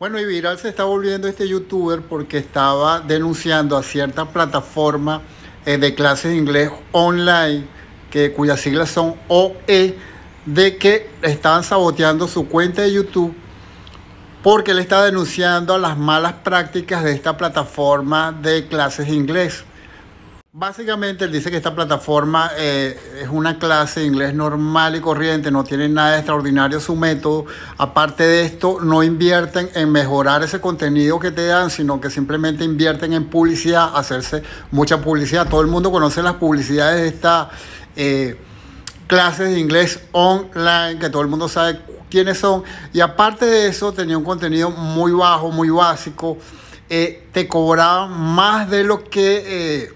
Bueno, y viral se está volviendo este youtuber porque estaba denunciando a cierta plataforma eh, de clases de inglés online, que, cuyas siglas son OE, de que estaban saboteando su cuenta de YouTube porque le está denunciando a las malas prácticas de esta plataforma de clases de inglés. Básicamente él dice que esta plataforma eh, es una clase de inglés normal y corriente, no tiene nada de extraordinario su método. Aparte de esto, no invierten en mejorar ese contenido que te dan, sino que simplemente invierten en publicidad, hacerse mucha publicidad. Todo el mundo conoce las publicidades de esta... Eh, clases de inglés online, que todo el mundo sabe quiénes son. Y aparte de eso, tenía un contenido muy bajo, muy básico. Eh, te cobraban más de lo que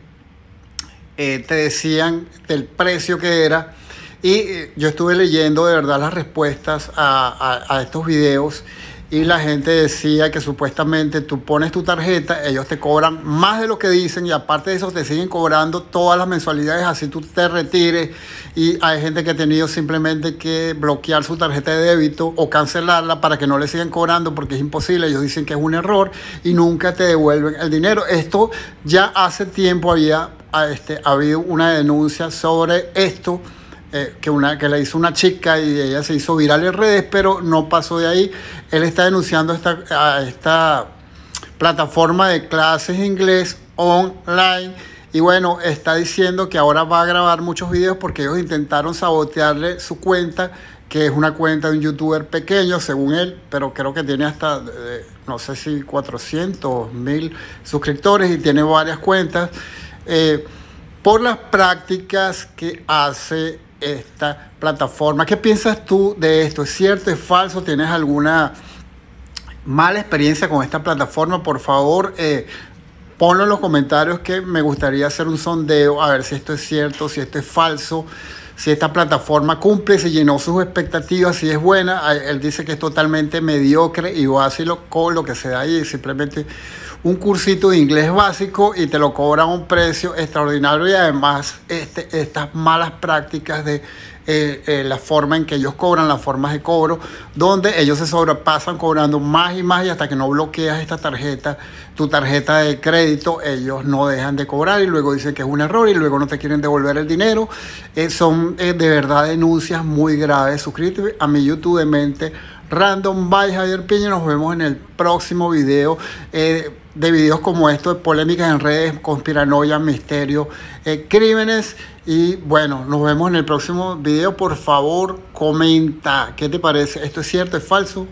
eh, te decían del precio que era. Y eh, yo estuve leyendo de verdad las respuestas a, estos videos y la gente decía que supuestamente tú pones tu tarjeta, ellos te cobran más de lo que dicen y aparte de eso te siguen cobrando todas las mensualidades, así tú te retires y hay gente que ha tenido simplemente que bloquear su tarjeta de débito o cancelarla para que no le sigan cobrando porque es imposible, ellos dicen que es un error y nunca te devuelven el dinero. Esto ya hace tiempo había este, ha, habido una denuncia sobre esto eh, que, una, que la hizo una chica y ella se hizo viral en redes, pero no pasó de ahí. Él está denunciando esta, a esta plataforma de clases inglés online. Y bueno, está diciendo que ahora va a grabar muchos videos porque ellos intentaron sabotearle su cuenta, que es una cuenta de un youtuber pequeño, según él, pero creo que tiene hasta, eh, no sé si 400 mil suscriptores y tiene varias cuentas. Eh, por las prácticas que hace esta plataforma. ¿Qué piensas tú de esto? ¿Es cierto? ¿Es falso? ¿Tienes alguna mala experiencia con esta plataforma? Por favor, eh, ponlo en los comentarios que me gustaría hacer un sondeo a ver si esto es cierto, si esto es falso, si esta plataforma cumple, si llenó sus expectativas, si es buena. Él dice que es totalmente mediocre y hacerlo con lo que se da ahí, simplemente un cursito de inglés básico y te lo cobran a un precio extraordinario y además este, estas malas prácticas de eh, eh, la forma en que ellos cobran, las formas de cobro, donde ellos se sobrepasan cobrando más y más y hasta que no bloqueas esta tarjeta, tu tarjeta de crédito, ellos no dejan de cobrar y luego dicen que es un error y luego no te quieren devolver el dinero. Eh, son de verdad denuncias muy graves. Suscríbete a mi YouTube de mente Random by Javier Piña. Nos vemos en el próximo video eh, de videos como estos, de polémicas en redes, conspiranoia, misterios, eh, crímenes. Y bueno, nos vemos en el próximo video. Por favor, comenta qué te parece. ¿Esto es cierto? ¿Es falso?